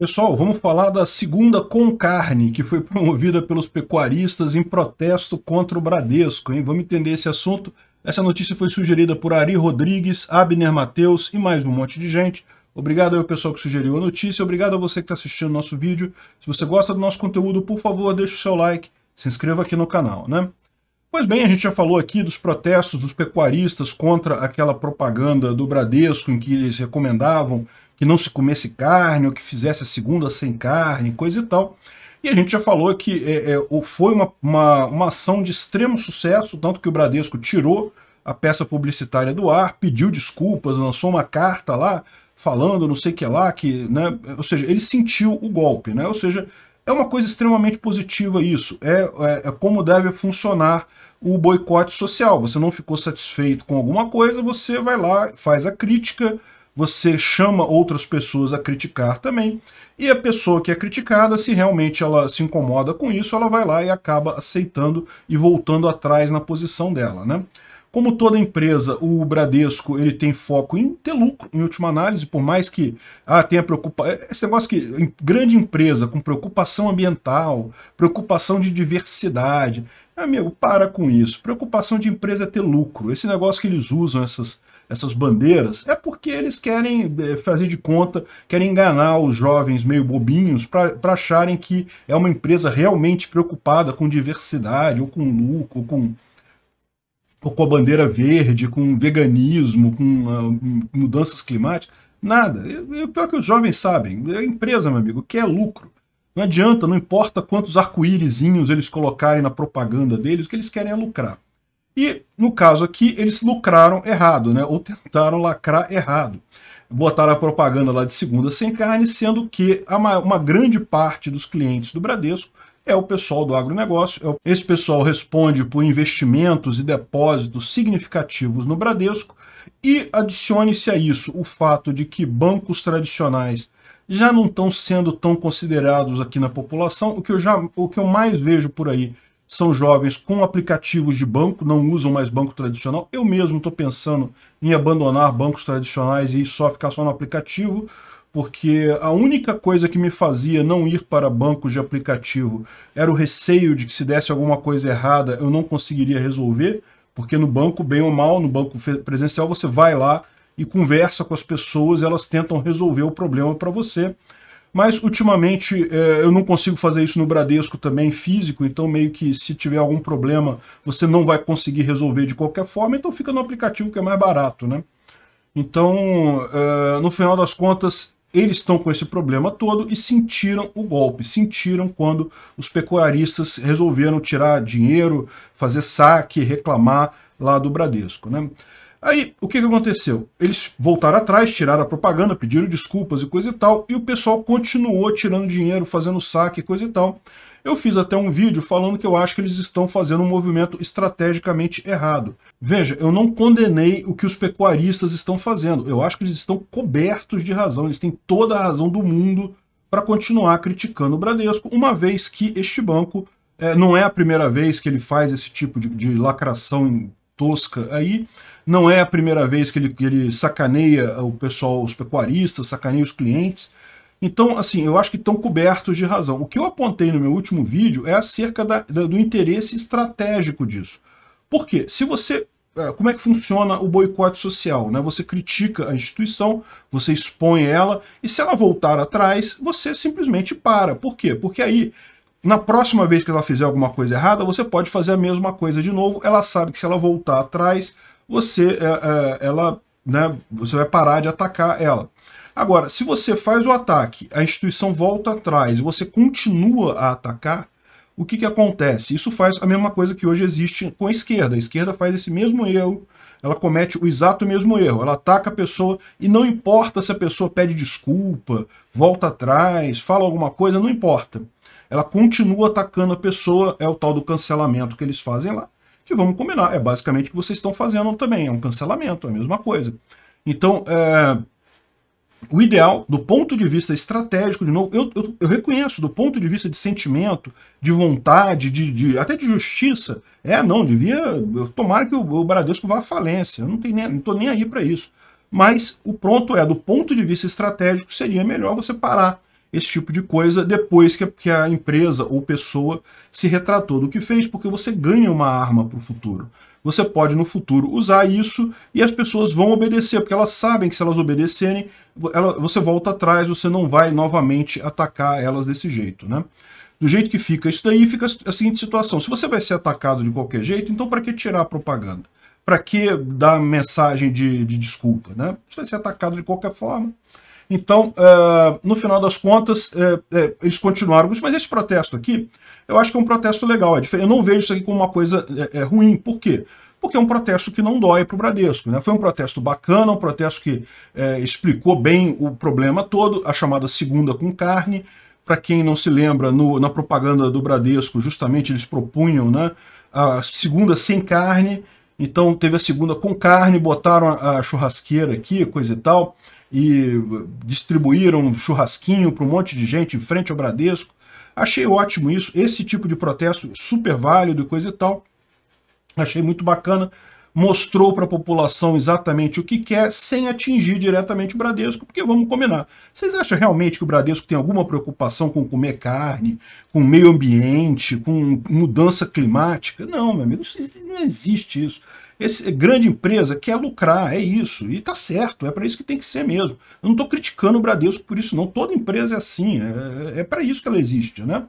Pessoal, vamos falar da segunda com carne que foi promovida pelos pecuaristas em protesto contra o Bradesco. Hein? Vamos entender esse assunto. Essa notícia foi sugerida por Ari Rodrigues, Abner Mateus e mais um monte de gente. Obrigado ao pessoal que sugeriu a notícia, obrigado a você que está assistindo o nosso vídeo. Se você gosta do nosso conteúdo, por favor, deixe o seu like, se inscreva aqui no canal. né? Pois bem, a gente já falou aqui dos protestos dos pecuaristas contra aquela propaganda do Bradesco em que eles recomendavam que não se comesse carne ou que fizesse a segunda sem carne, coisa e tal. E a gente já falou que é, é, foi uma, uma, uma ação de extremo sucesso, tanto que o Bradesco tirou a peça publicitária do ar, pediu desculpas, lançou uma carta lá falando não sei o que lá, que, né, ou seja, ele sentiu o golpe, né, ou seja, é uma coisa extremamente positiva isso. É, é, é como deve funcionar o boicote social. Você não ficou satisfeito com alguma coisa, você vai lá, faz a crítica, você chama outras pessoas a criticar também, e a pessoa que é criticada, se realmente ela se incomoda com isso, ela vai lá e acaba aceitando e voltando atrás na posição dela, né? Como toda empresa, o Bradesco ele tem foco em ter lucro, em última análise, por mais que ah, tenha preocupação. É, esse negócio que grande empresa com preocupação ambiental, preocupação de diversidade. Amigo, para com isso. Preocupação de empresa é ter lucro. Esse negócio que eles usam, essas, essas bandeiras, é porque eles querem é, fazer de conta, querem enganar os jovens meio bobinhos para acharem que é uma empresa realmente preocupada com diversidade, ou com lucro, ou com ou com a bandeira verde, com veganismo, com ah, mudanças climáticas. Nada. É, é pior que os jovens sabem. É empresa, meu amigo, que é lucro. Não adianta, não importa quantos arco-írisinhos eles colocarem na propaganda deles, o que eles querem é lucrar. E, no caso aqui, eles lucraram errado, né? ou tentaram lacrar errado. Botaram a propaganda lá de segunda sem carne, sendo que uma grande parte dos clientes do Bradesco é o pessoal do agronegócio. É esse pessoal responde por investimentos e depósitos significativos no Bradesco. E adicione-se a isso o fato de que bancos tradicionais já não estão sendo tão considerados aqui na população. O que eu, já, o que eu mais vejo por aí são jovens com aplicativos de banco, não usam mais banco tradicional. Eu mesmo estou pensando em abandonar bancos tradicionais e só ficar só no aplicativo, porque a única coisa que me fazia não ir para bancos de aplicativo era o receio de que se desse alguma coisa errada eu não conseguiria resolver, porque no banco, bem ou mal, no banco presencial, você vai lá e conversa com as pessoas, elas tentam resolver o problema para você. Mas ultimamente é, eu não consigo fazer isso no Bradesco também físico, então meio que se tiver algum problema você não vai conseguir resolver de qualquer forma, então fica no aplicativo que é mais barato, né? Então, é, no final das contas, eles estão com esse problema todo e sentiram o golpe, sentiram quando os pecuaristas resolveram tirar dinheiro, fazer saque, reclamar lá do Bradesco. Né? Aí, o que, que aconteceu? Eles voltaram atrás, tiraram a propaganda, pediram desculpas e coisa e tal, e o pessoal continuou tirando dinheiro, fazendo saque e coisa e tal. Eu fiz até um vídeo falando que eu acho que eles estão fazendo um movimento estrategicamente errado. Veja, eu não condenei o que os pecuaristas estão fazendo. Eu acho que eles estão cobertos de razão. Eles têm toda a razão do mundo para continuar criticando o Bradesco, uma vez que este banco é, não é a primeira vez que ele faz esse tipo de, de lacração tosca aí, não é a primeira vez que ele, que ele sacaneia o pessoal, os pecuaristas, sacaneia os clientes. Então, assim, eu acho que estão cobertos de razão. O que eu apontei no meu último vídeo é acerca da, da, do interesse estratégico disso. Por quê? Se você é, como é que funciona o boicote social? Né? Você critica a instituição, você expõe ela, e se ela voltar atrás, você simplesmente para. Por quê? Porque aí, na próxima vez que ela fizer alguma coisa errada, você pode fazer a mesma coisa de novo. Ela sabe que se ela voltar atrás, você, é, é, ela, né, você vai parar de atacar ela. Agora, se você faz o ataque, a instituição volta atrás e você continua a atacar, o que, que acontece? Isso faz a mesma coisa que hoje existe com a esquerda. A esquerda faz esse mesmo erro, ela comete o exato mesmo erro. Ela ataca a pessoa e não importa se a pessoa pede desculpa, volta atrás, fala alguma coisa, não importa. Ela continua atacando a pessoa, é o tal do cancelamento que eles fazem lá, que vamos combinar, é basicamente o que vocês estão fazendo também, é um cancelamento, é a mesma coisa. Então, é o ideal, do ponto de vista estratégico, de novo, eu, eu, eu, reconheço, do ponto de vista de sentimento, de vontade, de, de até de justiça, é, não, devia. Tomara que o, o Bradesco vá à falência. Eu não estou nem, nem aí para isso. Mas o pronto é, do ponto de vista estratégico, seria melhor você parar esse tipo de coisa depois que a empresa ou pessoa se retratou do que fez, porque você ganha uma arma para o futuro. Você pode no futuro usar isso e as pessoas vão obedecer, porque elas sabem que se elas obedecerem, ela, você volta atrás, você não vai novamente atacar elas desse jeito, né? Do jeito que fica isso daí, fica a seguinte situação. Se você vai ser atacado de qualquer jeito, então para que tirar a propaganda? Para que dar mensagem de, de desculpa, né? Você vai ser atacado de qualquer forma. Então, uh, no final das contas, uh, uh, eles continuaram. Mas esse protesto aqui, eu acho que é um protesto legal. É eu não vejo isso aqui como uma coisa ruim. Por quê? Porque é um protesto que não dói para o Bradesco. Né? Foi um protesto bacana, um protesto que explicou bem o problema todo, a chamada segunda com carne. Para quem não se lembra, no, na propaganda do Bradesco, justamente eles propunham né, a segunda sem carne. Então teve a segunda com carne, botaram a, a churrasqueira aqui, coisa e tal e distribuíram churrasquinho para um monte de gente em frente ao Bradesco. Achei ótimo isso, esse tipo de protesto super válido e coisa e tal. Achei muito bacana. Mostrou para a população exatamente o que quer, sem atingir diretamente o Bradesco, porque vamos combinar. Vocês acham realmente que o Bradesco tem alguma preocupação com comer carne, com meio ambiente, com mudança climática? Não, meu amigo, não existe isso. Esse, grande empresa quer lucrar, é isso. E tá certo, é para isso que tem que ser mesmo. Eu não estou criticando o Bradesco por isso, não. Toda empresa é assim, é, é, é para isso que ela existe, né?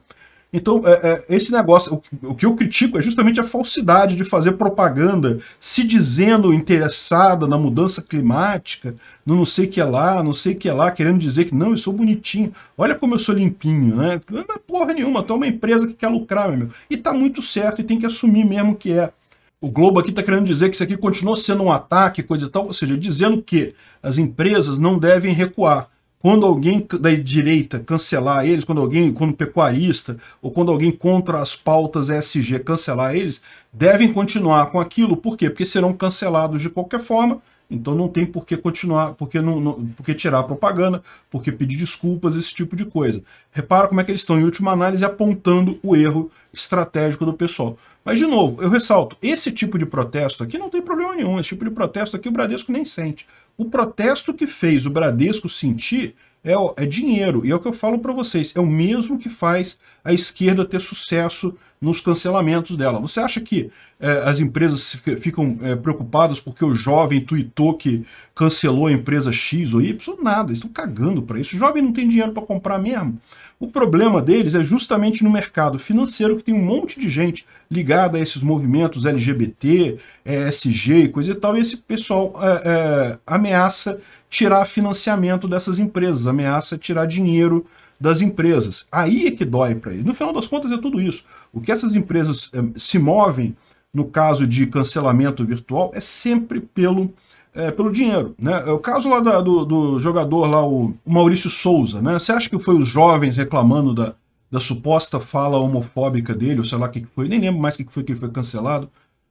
Então, é, é, esse negócio, o, o, que eu critico é justamente a falsidade de fazer propaganda se dizendo interessada na mudança climática, no não sei que é lá, não sei que é lá, querendo dizer que não, eu sou bonitinho, olha como eu sou limpinho, né? Não é porra nenhuma, então é uma empresa que quer lucrar, meu E tá muito certo e tem que assumir mesmo que é. O Globo aqui está querendo dizer que isso aqui continuou sendo um ataque, coisa e tal, ou seja, dizendo que as empresas não devem recuar. Quando alguém da direita cancelar eles, quando alguém, quando pecuarista, ou quando alguém contra as pautas ESG cancelar eles, devem continuar com aquilo. Por quê? Porque serão cancelados de qualquer forma, então não tem por que continuar, porque não, não porque tirar a propaganda, porque pedir desculpas, esse tipo de coisa. Repara como é que eles estão, em última análise, apontando o erro estratégico do pessoal. Mas, de novo, eu ressalto, esse tipo de protesto aqui não tem problema nenhum. Esse tipo de protesto aqui o Bradesco nem sente. O protesto que fez o Bradesco sentir é, é dinheiro. E é o que eu falo para vocês. É o mesmo que faz a esquerda ter sucesso nos cancelamentos dela. Você acha que é, as empresas ficam é, preocupadas porque o jovem tuitou que cancelou a empresa X ou Y? Nada, eles estão cagando para isso. O jovem não tem dinheiro para comprar mesmo. O problema deles é justamente no mercado financeiro, que tem um monte de gente ligada a esses movimentos LGBT, ESG é, e coisa e tal, e esse pessoal é, é, ameaça tirar financiamento dessas empresas, ameaça tirar dinheiro das empresas. Aí é que dói para ele. No final das contas é tudo isso. O que essas empresas é, se movem no caso de cancelamento virtual é sempre pelo é, pelo dinheiro. Né? É o caso lá da, do, do, jogador lá, o Maurício Souza, né? Você acha que foi os jovens reclamando da, da suposta fala homofóbica dele, ou sei lá o que, que foi, nem lembro mais o que, que foi que ele foi cancelado.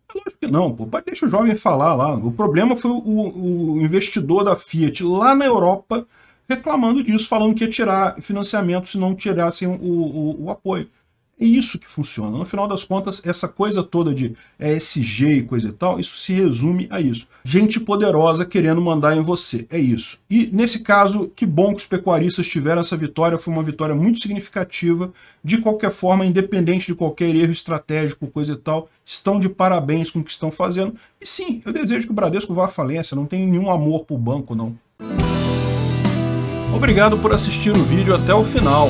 É lógico que não, pô. Pai, deixa o jovem falar lá. O problema foi o, o investidor da Fiat lá na Europa reclamando disso, falando que ia tirar financiamento se não tirassem o, o, o apoio. É isso que funciona. No final das contas, essa coisa toda de ESG e coisa e tal, isso se resume a isso. Gente poderosa querendo mandar em você, é isso. E nesse caso, que bom que os pecuaristas tiveram essa vitória, foi uma vitória muito significativa. De qualquer forma, independente de qualquer erro estratégico, coisa e tal, estão de parabéns com o que estão fazendo. E sim, eu desejo que o Bradesco vá à falência, não tem nenhum amor pro banco, não. Obrigado por assistir o vídeo até o final.